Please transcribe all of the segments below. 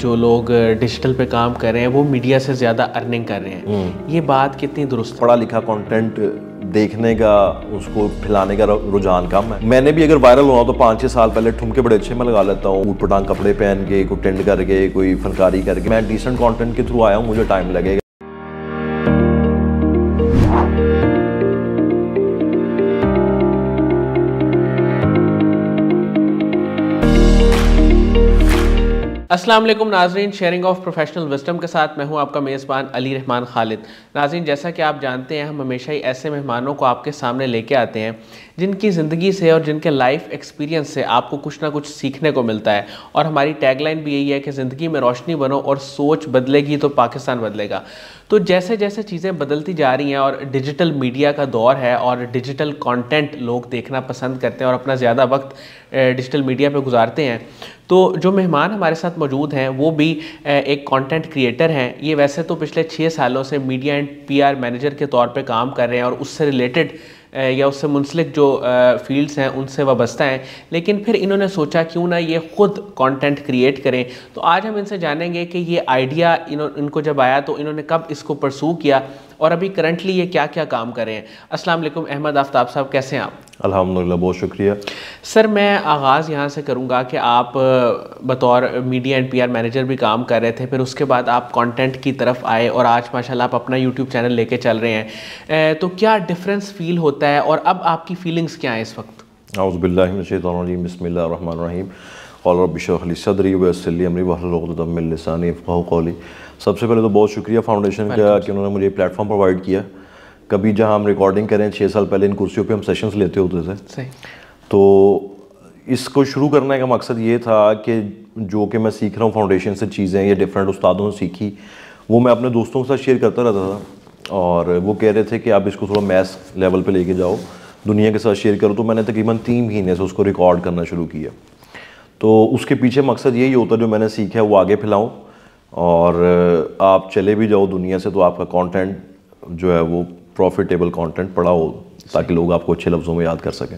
जो लोग डिजिटल पे काम कर रहे हैं वो मीडिया से ज़्यादा अर्निंग कर रहे हैं हम्म। ये बात कितनी दुरुस्त पढ़ा लिखा कंटेंट देखने का उसको फैलाने का रुझान कम है मैंने भी अगर वायरल हुआ तो पाँच छः साल पहले ठुमके बड़े अच्छे में लगा लेता हूँ ऊट पटांग कपड़े पहन के कोई टेंड करके कोई फनकारी करके मैं डिसेंट कंटेंट के थ्रू आया हूँ मुझे टाइम लगेगा अस्सलाम वालेकुम नाजरीन शेयरिंग ऑफ प्रोफेशनल विस्टम के साथ मैं हूं आपका मेज़बान अली रहमान खालिद नाजरीन जैसा कि आप जानते हैं हम हमेशा ही ऐसे मेहमानों को आपके सामने लेके आते हैं जिनकी ज़िंदगी से और जिनके लाइफ एक्सपीरियंस से आपको कुछ ना कुछ सीखने को मिलता है और हमारी टैगलाइन भी यही है कि ज़िंदगी में रोशनी बनो और सोच बदलेगी तो पाकिस्तान बदलेगा तो जैसे जैसे चीज़ें बदलती जा रही हैं और डिजिटल मीडिया का दौर है और डिजिटल कंटेंट लोग देखना पसंद करते हैं और अपना ज़्यादा वक्त डिजिटल मीडिया पे गुजारते हैं तो जो मेहमान हमारे साथ मौजूद हैं वो भी एक कंटेंट क्रिएटर हैं ये वैसे तो पिछले छः सालों से मीडिया एंड पीआर मैनेजर के तौर पे काम कर रहे हैं और उससे रिलेटेड या उससे मुंसलिक जो फील्ड्स हैं उनसे वाबस्ता हैं लेकिन फिर इन्होंने सोचा क्यों ना ये ख़ुद कंटेंट क्रिएट करें तो आज हम इनसे जानेंगे कि ये आइडिया इनको जब आया तो इन्होंने कब इसको परसू किया और अभी करंटली ये क्या क्या काम कर रहे हैं असलम अहमद आफ्ताब साहब कैसे हैं आप अल्हम्दुलिल्लाह बहुत शुक्रिया सर मैं आगाज़ यहाँ से करूँगा कि आप बतौर मीडिया एंड पीआर मैनेजर भी काम कर रहे थे फिर उसके बाद आप कंटेंट की तरफ आए और आज माशाल्लाह आप अपना यूट्यूब चैनल लेके चल रहे हैं तो क्या डिफरेंस फील होता है और अब आपकी फीलिंग्स क्या हैं इस वक्त हाउसबिल्लिम बसमीम कॉलर बिशरली सदरी वसली अमरी वहलसान कौली सबसे पहले तो बहुत शुक्रिया फाउंडेशन का कि उन्होंने मुझे प्लेटफॉर्म प्रोवाइड किया कभी जहाँ हम रिकॉर्डिंग करें छः साल पहले इन कुर्सियों पे हम सेशंस लेते होते थे तो इसको शुरू करने का मकसद ये था कि जो कि मैं सीख रहा हूँ फाउंडेशन से चीज़ें या डिफरेंट उस्तादों से सीखी वो मैं अपने दोस्तों के साथ शेयर करता रहता था और वो कह रहे थे कि आप इसको थोड़ा मैथ्स लेवल पे लेके जाओ दुनिया के साथ शेयर करो तो मैंने तकरीबन तीन महीने से उसको रिकॉर्ड करना शुरू किया तो उसके पीछे मकसद यही होता है जो मैंने सीखा है वो आगे फैलाऊँ और आप चले भी जाओ दुनिया से तो आपका कॉन्टेंट जो है वो प्रॉफिटेबल कॉन्टेंट पड़ा हो ताकि लोग आपको अच्छे लफ्ज़ों में याद कर सकें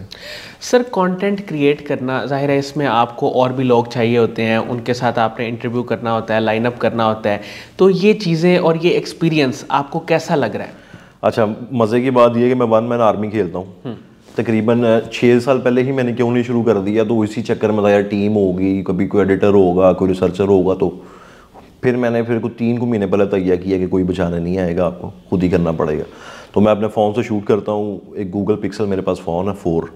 सर कंटेंट क्रिएट करना जाहिर है इसमें आपको और भी लोग चाहिए होते हैं उनके साथ आपने इंटरव्यू करना होता है लाइनअप करना होता है तो ये चीज़ें और ये एक्सपीरियंस आपको कैसा लग रहा है अच्छा मज़े की बात ये कि मैं वन मैन आर्मी खेलता हूँ हम्म। तकरीबन छः साल पहले ही मैंने क्यों नहीं शुरू कर दिया तो इसी चक्कर में था यार टीम होगी कभी कोई एडिटर होगा कोई रिसर्चर होगा तो फिर मैंने फिर कुछ तीन को महीने पहले तैयार किया कि कोई बचाना नहीं आएगा आपको खुद ही करना पड़ेगा तो मैं अपने फ़ोन से शूट करता हूँ एक गूगल पिक्सल मेरे पास फ़ोन है फोर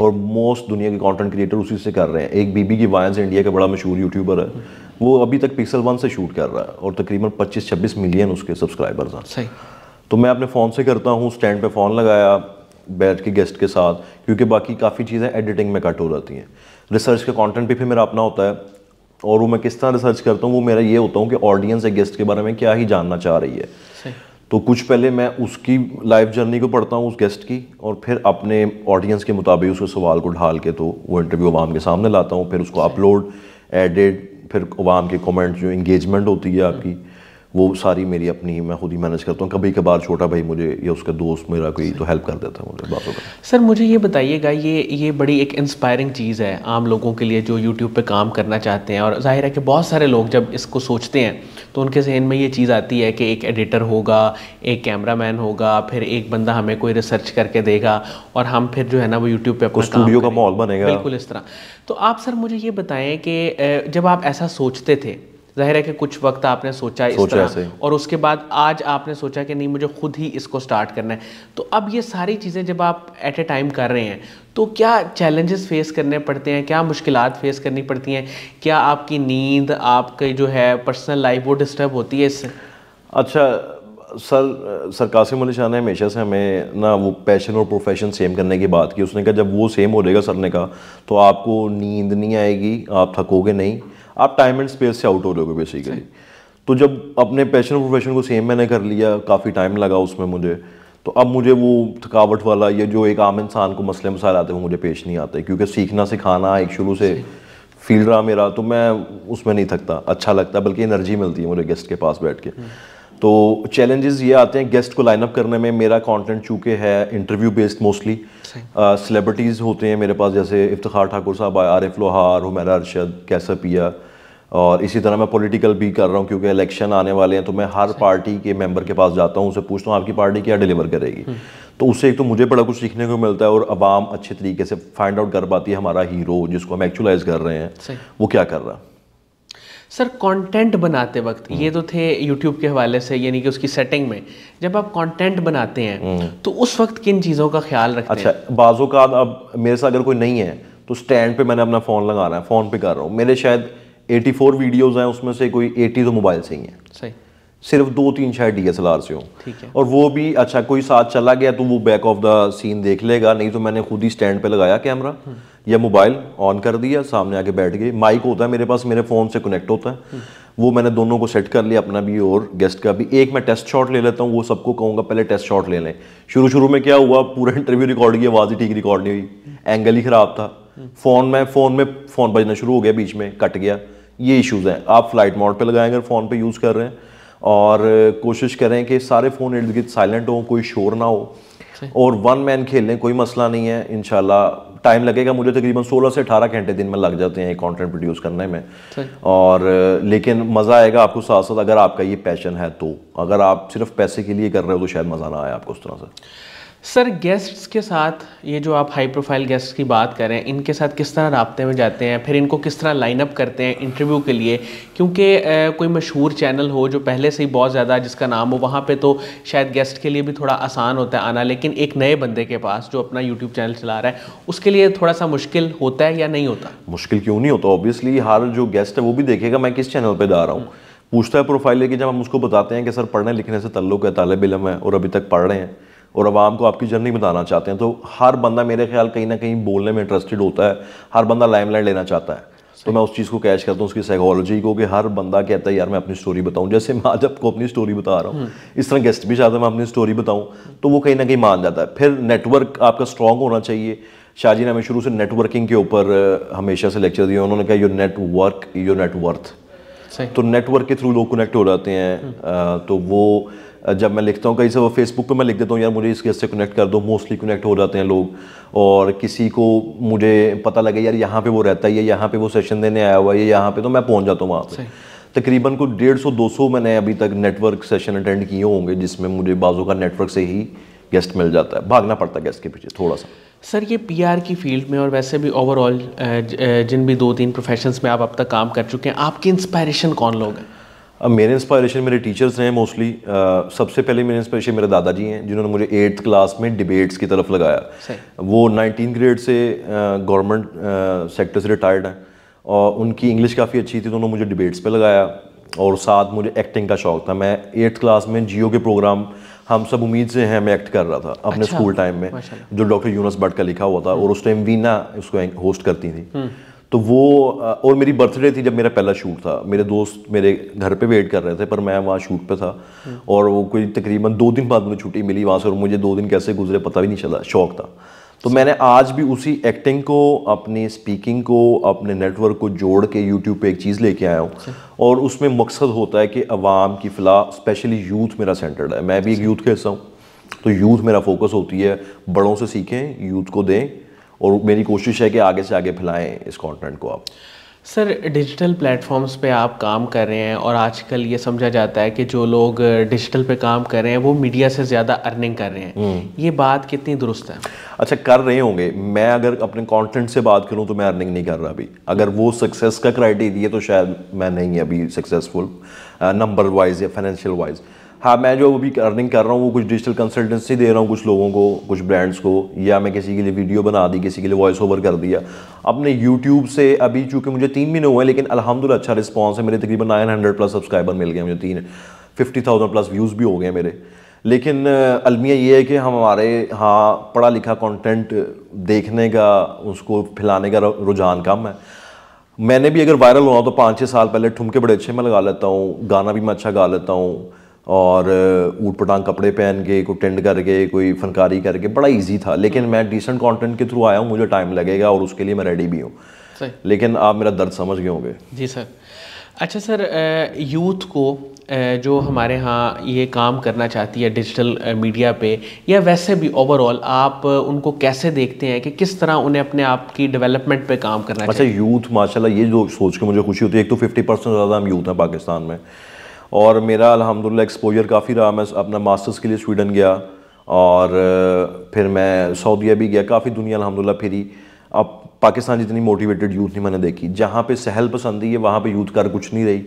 और मोस्ट दुनिया के कंटेंट क्रिएटर उसी से कर रहे हैं एक बीबी की वायंस इंडिया का बड़ा मशहूर यूट्यूबर है वो अभी तक पिक्सल वन से शूट कर रहा है और तकरीबन 25-26 मिलियन उसके सब्सक्राइबर्स हैं तो मैं अपने फ़ोन से करता हूँ स्टैंड पे फ़ोन लगाया बैठ के गेस्ट के साथ क्योंकि बाकी काफ़ी चीज़ें एडिटिंग में कट हो जाती हैं रिसर्च के कंटेंट भी फिर मेरा अपना होता है और वो मैं किस तरह रिसर्च करता हूँ वो मेरा ये होता हूँ कि ऑडियंस एक गेस्ट के बारे में क्या ही जानना चाह रही है तो कुछ पहले मैं उसकी लाइफ जर्नी को पढ़ता हूँ उस गेस्ट की और फिर अपने ऑडियंस के मुताबिक उसके सवाल को ढाल के तो वो इंटरव्यू अवाम के सामने लाता हूँ फिर उसको अपलोड एडिट फिर अवाम के कमेंट जो इंगेजमेंट होती है आपकी वो सारी मेरी अपनी मैं खुद ही मैनेज करता हूँ कभी कभार छोटा भाई मुझे या उसका दोस्त मेरा कोई तो हेल्प कर देता है मुझे बातों का सर मुझे ये बताइएगा ये ये बड़ी एक इंस्पायरिंग चीज़ है आम लोगों के लिए जो यूट्यूब पर काम करना चाहते हैं और जाहिर है कि बहुत सारे लोग जब इसको सोचते हैं तो उनके जहन में ये चीज़ आती है कि एक एडिटर होगा एक कैमरा मैन होगा फिर एक बंदा हमें कोई रिसर्च करके देगा और हम फिर जो है ना वो यूट्यूब पर स्टूडियो का माहौल बनेगा बिल्कुल इस तरह तो आप सर मुझे ये बताएं कि जब आप ऐसा सोचते थे जाहिर है कि कुछ वक्त आपने सोचा इस सोचा तरह और उसके बाद आज आपने सोचा कि नहीं मुझे खुद ही इसको स्टार्ट करना है तो अब ये सारी चीज़ें जब आप एट ए टाइम कर रहे हैं तो क्या चैलेंजेस फेस करने पड़ते हैं क्या मुश्किल फेस करनी पड़ती हैं क्या आपकी नींद आपकी जो है पर्सनल लाइफ वो डिस्टर्ब होती है इससे अच्छा सर सर कासिम अली शाह ने हमेशा से हमें ना वो पैशन और प्रोफेशन सेम करने की बात की उसने कहा जब वो सेम हो जाएगा सर ने कहा तो आपको नींद नहीं आएगी आप थकोगे नहीं आप टाइम एंड स्पेस से आउट हो जाओगे बेसिकली तो जब अपने पैशन और प्रोफेशन को सेम मैंने कर लिया काफ़ी टाइम लगा उसमें मुझे तो अब मुझे वो थकावट वाला या जो एक आम इंसान को मसले मसाले आते हैं वो मुझे पेश नहीं आते क्योंकि सीखना सिखाना एक शुरू से फील्ड रहा मेरा तो मैं उसमें नहीं थकता अच्छा लगता बल्कि एनर्जी मिलती है मुझे गेस्ट के पास बैठ के हम्म। तो चैलेंजेस ये आते हैं गेस्ट को लाइनअप करने में मेरा कंटेंट चूँकि है इंटरव्यू बेस्ड मोस्टली सेलिब्रिटीज़ होते हैं मेरे पास जैसे इफ्तार ठाकुर साहब आए आरिफ लोहार हुमैरा अरशद कैसा पिया और इसी तरह मैं पॉलिटिकल भी कर रहा हूं क्योंकि इलेक्शन आने वाले हैं तो मैं हर पार्टी के मेंबर के पास जाता हूँ उसे पूछता हूँ आपकी पार्टी क्या डिलीवर करेगी हम्म। तो उससे एक तो मुझे बड़ा कुछ सीखने को मिलता है और आवाम अच्छे तरीके से फाइंड आउट कर पाती है हमारा हीरो जिसको हम एक्चुअलाइज कर रहे हैं वो क्या कर रहा है सर कंटेंट बनाते वक्त ये हम्म। तो थे यूट्यूब के हवाले से यानी कि उसकी सेटिंग में जब आप कंटेंट बनाते हैं हम्म। तो उस वक्त किन चीज़ों का ख्याल रखते अच्छा, हैं अच्छा बाज़ों का अब मेरे साथ अगर कोई नहीं है तो स्टैंड पे मैंने अपना फ़ोन लगा रहा है फ़ोन पे कर रहा हूँ मेरे शायद 84 वीडियोस हैं उसमें से कोई 80 तो मोबाइल से ही हैं सही सिर्फ दो तीन शायद डी से हो और वो भी अच्छा कोई साथ चला गया तो वो बैक ऑफ द सीन देख लेगा नहीं तो मैंने खुद ही स्टैंड पे लगाया कैमरा या मोबाइल ऑन कर दिया सामने आके बैठ गई माइक होता है मेरे पास मेरे फ़ोन से कनेक्ट होता है वो मैंने दोनों को सेट कर लिया अपना भी और गेस्ट का भी एक मैं टेस्ट शॉट ले लेता हूँ वो सबको कहूँगा पहले टेस्ट शॉट ले लें शुरू शुरू में क्या हुआ पूरा इंटरव्यू रिकॉर्ड किया आवाज़ ही ठीक रिकॉर्ड नहीं हुई एंगल ही ख़राब था फ़ोन में फ़ोन में फ़ोन बजना शुरू हो गया बीच में कट गया ये इशूज़ हैं आप फ्लाइट मोड पर लगाएंगे फ़ोन पर यूज़ कर रहे हैं और कोशिश करें कि सारे फ़ोन इर्द गिर्द साइलेंट हों कोई शोर ना हो और वन मैन खेल लें कोई मसला नहीं है इन टाइम लगेगा मुझे तकरीबन 16 से 18 घंटे दिन में लग जाते हैं कंटेंट प्रोड्यूस करने में और लेकिन मज़ा आएगा आपको साथ साथ अगर आपका ये पैशन है तो अगर आप सिर्फ पैसे के लिए कर रहे हो तो शायद मज़ा ना आए आपको उस तरह से सर गेस्ट्स के साथ ये जो आप हाई प्रोफाइल गेस्ट की बात कर रहे हैं इनके साथ किस तरह रबते में जाते हैं फिर इनको किस तरह लाइनअप करते हैं इंटरव्यू के लिए क्योंकि कोई मशहूर चैनल हो जो पहले से ही बहुत ज़्यादा जिसका नाम हो वहाँ पे तो शायद गेस्ट के लिए भी थोड़ा आसान होता है आना लेकिन एक नए बंदे के पास जो अपना यूट्यूब चैनल चला रहा है उसके लिए थोड़ा सा मुश्किल होता है या नहीं होता मुश्किल क्यों नहीं होता ऑब्वियसली हर जो गेस्ट है वो भी देखेगा मैं किस चैनल पर जा रहा हूँ हम्म। पूछता है प्रोफाइल लेके जब हम उसको बताते हैं कि सर पढ़ने लिखने से तल्लुक है तालब इलम है और अभी तक पढ़ रहे हैं और आवाम को आपकी जर्नी बताना चाहते हैं तो हर बंदा मेरे ख्याल कहीं ना कहीं बोलने में इंटरेस्टेड होता है हर बंदा लाइम लेना चाहता है तो मैं उस चीज़ को कैच करता हूँ उसकी साइकोलॉजी को कि हर बंदा कहता है यार मैं अपनी स्टोरी बताऊँ जैसे मैं आज आपको अपनी स्टोरी बता रहा हूँ हम्म। इस तरह गेस्ट भी चाहता है मैं अपनी स्टोरी बताऊँ तो वो कहीं ना कहीं मान जाता है फिर नेटवर्क आपका स्ट्रॉन्ग होना चाहिए शाहजी ने हमें शुरू से नेटवर्किंग के ऊपर हमेशा से लेक्चर दिया उन्होंने कहा योर नेटवर्क योर नेटवर्थ तो नेटवर्क के थ्रू लोग कनेक्ट हो जाते हैं हम्म। तो वो जब मैं लिखता हूँ कहीं से वो फेसबुक पे मैं लिख देता हूँ यार मुझे इस गेस्ट से कनेक्ट कर दो मोस्टली कनेक्ट हो जाते हैं लोग और किसी को मुझे पता लगे यार यहाँ पे वो रहता है या यहाँ पे वो सेशन देने आया हुआ है यहाँ पे तो मैं पहुँच जाता हूँ वहाँ पे तकरीबन कुछ डेढ़ सौ दो सौ मैंने अभी तक नेटवर्क सेशन अटेंड किए होंगे जिसमें मुझे बाजू का नेटवर्क से ही गेस्ट मिल जाता है भागना पड़ता है गेस्ट के पीछे थोड़ा सा सर ये पीआर की फील्ड में और वैसे भी ओवरऑल जिन भी दो तीन प्रोफेशंस में आप अब तक काम कर चुके हैं आपकी इंस्पायरेशन कौन लोग हैं अब मेरे इंस्पायरेशन मेरे टीचर्स हैं मोस्टली सबसे पहले मेरे इंस्पायरेशन मेरे दादाजी हैं जिन्होंने मुझे एट्थ क्लास में डिबेट्स की तरफ लगाया वो नाइनटीन ग्रेड से गवर्नमेंट सेक्टर से रिटायर्ड हैं और उनकी इंग्लिश काफ़ी अच्छी थी तो उन्होंने मुझे डिबेट्स पे लगाया और साथ मुझे एक्टिंग का शौक था मैं एट्थ क्लास में जियो के प्रोग्राम हम सब उम्मीद से हैं मैं एक्ट कर रहा था अपने स्कूल अच्छा, टाइम में जो डॉक्टर यूनस भट्ट का लिखा हुआ था और उस टाइम वीना उसको होस्ट करती थी हम्म। तो वो और मेरी बर्थडे थी जब मेरा पहला शूट था मेरे दोस्त मेरे घर पे वेट कर रहे थे पर मैं वहाँ शूट पे था हम्म। और वो कोई तकरीबन दो दिन बाद मुझे छुट्टी मिली वहाँ से और मुझे दो दिन कैसे गुजरे पता भी नहीं चला शौक था तो मैंने आज भी उसी एक्टिंग को अपनी स्पीकिंग को अपने नेटवर्क को जोड़ के यूट्यूब पे एक चीज़ लेके आया हूँ अच्छा। और उसमें मकसद होता है कि अवाम की फ़िला स्पेशली यूथ मेरा सेंटर्ड है मैं भी एक यूथ अच्छा। का हिस्सा हूँ तो यूथ मेरा फोकस होती है बड़ों से सीखें यूथ को दें और मेरी कोशिश है कि आगे से आगे फैलाएँ इस कॉन्टेंट को आप सर डिजिटल प्लेटफॉर्म्स पे आप काम कर रहे हैं और आजकल ये समझा जाता है कि जो लोग डिजिटल पे काम कर रहे हैं वो मीडिया से ज़्यादा अर्निंग कर रहे हैं हम्म। ये बात कितनी दुरुस्त है अच्छा कर रहे होंगे मैं अगर अपने कंटेंट से बात करूं तो मैं अर्निंग नहीं कर रहा अभी अगर वो सक्सेस का क्राइटेरिया तो शायद मैं नहीं अभी सक्सेसफुल नंबर वाइज या फाइनेंशियल वाइज़ हाँ मैं जो अभी अर्निंग कर रहा हूँ वो कुछ डिजिटल कंसल्टेंसी दे रहा हूँ कुछ लोगों को कुछ ब्रांड्स को या मैं किसी के लिए वीडियो बना दी किसी के लिए वॉइस ओवर कर दिया अपने यूट्यूब से अभी चूँकि मुझे तीन महीने हुए हैं लेकिन अलहमदिल्ला अच्छा रिस्पॉन्स है मेरे तकरीबन नाइन हंड्रेड प्लस सब्सक्राइबर मिल गए मुझे तीन फिफ्टी थाउजेंड प्लस व्यूज़ भी हो गए मेरे लेकिन अलमिया ये है कि हम हमारे यहाँ पढ़ा लिखा कॉन्टेंट देखने का उसको फैलाने का रुझान कम है मैंने भी अगर वायरल होना तो पाँच छः साल पहले ठुमके बड़े अच्छे में लगा लेता हूँ गाना भी मैं अच्छा गा लेता हूँ और ऊट पटांग कपड़े पहन के कोई टेंड करके कोई फनकारी करके बड़ा इजी था लेकिन मैं डिसेंट कंटेंट के थ्रू आया हूँ मुझे टाइम लगेगा और उसके लिए मैं रेडी भी हूँ लेकिन आप मेरा दर्द समझ गए होंगे जी सर अच्छा सर यूथ को जो हमारे यहाँ ये काम करना चाहती है डिजिटल मीडिया पे या वैसे भी ओवरऑल आप उनको कैसे देखते हैं कि किस तरह उन्हें अपने आप की डेवलपमेंट पे काम करना अच्छा यूथ माशाल्लाह ये जो सोच के मुझे खुशी होती है एक तो 50 परसेंट ज़्यादा हम यूथ हैं पाकिस्तान में और मेरा अलहमदिल्ला एक्सपोजर काफ़ी रहा मैं अपना मास्टर्स के लिए स्वीडन गया और फिर मैं सऊदीया भी गया काफ़ी दुनिया अलहमदिल्ला फिरी अब पाकिस्तान जितनी मोटिवेटेड यूथ नहीं मैंने देखी जहाँ पे सहल पसंदी है वहाँ पे यूथ कर कुछ नहीं रही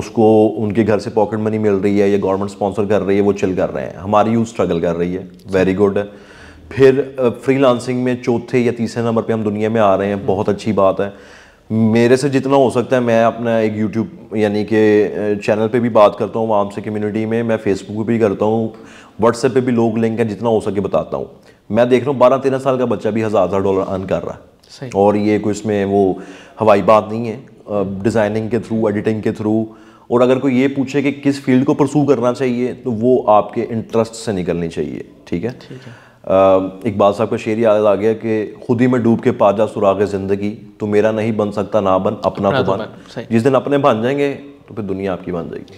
उसको उनके घर से पॉकेट मनी मिल रही है या गवर्नमेंट स्पॉन्सर कर रही है वो चिल कर रहे हैं हमारी यूथ स्ट्रगल कर रही है वेरी गुड है फिर फ्री में चौथे या तीसरे नंबर पर हम दुनिया में आ रहे हैं बहुत अच्छी बात है मेरे से जितना हो सकता है मैं अपना एक यूट्यूब यानी कि चैनल पे भी बात करता हूँ आम से कम्युनिटी में मैं फेसबुक भी करता हूँ व्हाट्सएप पे भी लोग लिंक है जितना हो सके बताता हूँ मैं देख रहा हूँ बारह तेरह साल का बच्चा भी हज़ार हज़ार डॉलर अर्न कर रहा है और ये कोई इसमें वो हवाई बात नहीं है डिज़ाइनिंग के थ्रू एडिटिंग के थ्रू और अगर कोई ये पूछे कि किस फील्ड को परसू करना चाहिए तो वो आपके इंटरेस्ट से निकलनी चाहिए ठीक है ठीक है इकबाल साहब का शेर याद आ गया कि खुद ही में डूब के पा जा सुराग ज़िंदगी तो मेरा नहीं बन सकता ना बन अपना, तो अपना तो बन जिस दिन अपने बन जाएंगे तो फिर दुनिया आपकी बन जाएगी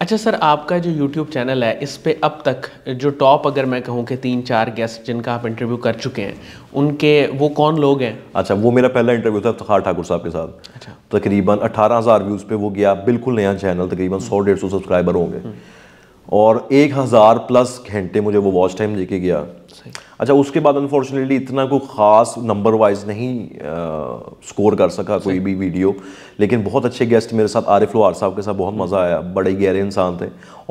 अच्छा सर आपका जो YouTube चैनल है इस पर अब तक जो टॉप अगर मैं कहूँ कि तीन चार गेस्ट जिनका आप इंटरव्यू कर चुके हैं उनके वो कौन लोग हैं अच्छा वो मेरा पहला इंटरव्यू था इफ्तार ठाकुर साहब के साथ अच्छा तकरीबन अठारह हज़ार व्यूज़ पे वो गया बिल्कुल नया चैनल तकरीबन सौ डेढ़ सौ सब्सक्राइबर होंगे हम्म। और एक हज़ार प्लस घंटे मुझे वो वॉच टाइम लेके गया अच्छा उसके बाद अनफॉर्चुनेटली इतना कोई ख़ास नंबर वाइज नहीं आ, स्कोर कर सका कोई भी वीडियो लेकिन बहुत अच्छे गेस्ट मेरे साथ आरिफ लोहार साहब के साथ बहुत मज़ा आया बड़े गहरे इंसान थे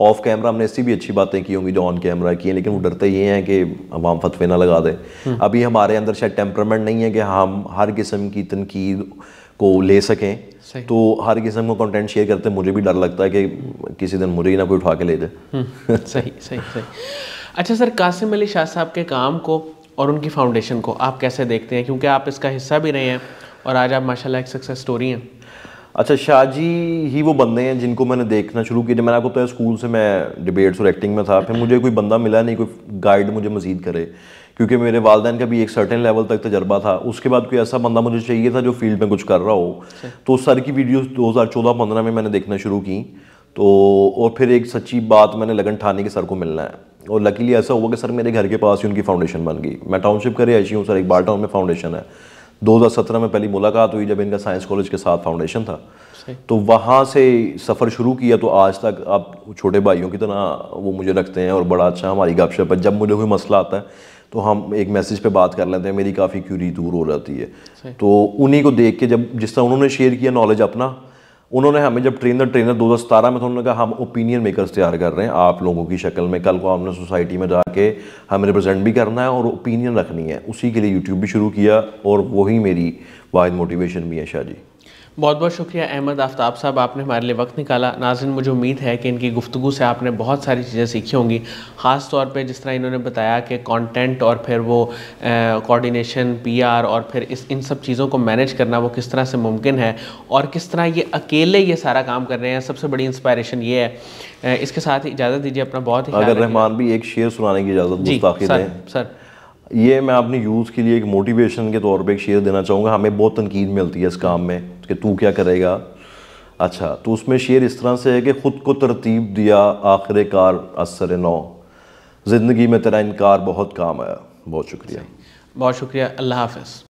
ऑफ कैमरा हमने ऐसी भी अच्छी बातें की होंगी जो ऑन कैमरा की हैं लेकिन वो डरते ये हैं कि हम फतवे ना लगा दें हम्म। अभी हमारे अंदर शायद टेम्परमेंट नहीं है कि हम हर किस्म की तनकीद को ले सकें तो हर किस्म का कंटेंट शेयर करते मुझे भी डर लगता है कि किसी दिन मुझे ही ना कोई उठा के ले जाए हम्म, सही सही सही अच्छा सर कासिम अली शाह साहब के काम को और उनकी फाउंडेशन को आप कैसे देखते हैं क्योंकि आप इसका हिस्सा भी रहे हैं और आज आप माशाल्लाह एक सक्सेस स्टोरी हैं अच्छा शाह जी ही वो बंदे हैं जिनको मैंने देखना शुरू किया जब मैंने आपको बताया स्कूल से मैं डिबेट्स और एक्टिंग में था फिर मुझे कोई बंदा मिला नहीं कोई गाइड मुझे मजीद करे क्योंकि मेरे वालदेन का भी एक सर्टेन लेवल तक तजर्बा था उसके बाद कोई ऐसा बंदा मुझे चाहिए था जो फील्ड में कुछ कर रहा हो अच्छा। तो सर की वीडियो दो हज़ार में मैंने देखना शुरू की तो और फिर एक सच्ची बात मैंने लगन ठाने के सर को मिलना है और लकीली ऐसा हुआ कि सर मेरे घर के पास ही उनकी फाउंडेशन बन गई मैं टाउनशिप कर ऐसी हूँ सर एक बार टाउन में फाउंडेशन है 2017 में पहली मुलाकात हुई जब इनका साइंस कॉलेज के साथ फाउंडेशन था तो वहाँ से सफ़र शुरू किया तो आज तक आप छोटे भाइयों की तरह वो मुझे रखते हैं और बड़ा अच्छा हमारी गपशप है जब मुझे कोई मसला आता है तो हम एक मैसेज पे बात कर लेते हैं मेरी काफ़ी क्यूरी दूर हो जाती है तो उन्हीं को देख के जब जिस तरह उन्होंने शेयर किया नॉलेज अपना उन्होंने हमें जब ट्रेनर ट्रेनर दो हज़ार सतारह में तो उन्होंने कहा हम ओपिनियन मेकर्स तैयार कर रहे हैं आप लोगों की शक्ल में कल को हमने सोसाइटी में जाके हमें रिप्रेजेंट भी करना है और ओपिनियन रखनी है उसी के लिए यूट्यूब भी शुरू किया और वही मेरी वाद मोटिवेशन भी है शाह जी बहुत बहुत शुक्रिया अहमद आफ्ताब साहब आपने हमारे लिए वक्त निकाला नाजिन मुझे उम्मीद है कि इनकी गुफ्तु से आपने बहुत सारी चीज़ें सीखी होंगी ख़ास तौर पे जिस तरह इन्होंने बताया कि कंटेंट और फिर वो कोऑर्डिनेशन पीआर और फिर इस इन सब चीज़ों को मैनेज करना वो किस तरह से मुमकिन है और किस तरह ये अकेले ये सारा काम कर रहे हैं सबसे बड़ी इंस्पायरेशन ये है इसके साथ ही इजाज़त दीजिए अपना बहुत ही रहमान भी एक शेर सुनाने की इजाज़त सर सर ये मैं अपने यूथ के लिए एक मोटिवेशन के तौर पे एक शेयर देना चाहूँगा हमें बहुत तनकीद मिलती है इस काम में कि तू क्या करेगा अच्छा तो उसमें शेर इस तरह से है कि ख़ुद को तरतीब दिया आखिर कार असर नौ ज़िंदगी में तेरा इनकार बहुत काम आया बहुत शुक्रिया बहुत शुक्रिया अल्लाह हाफ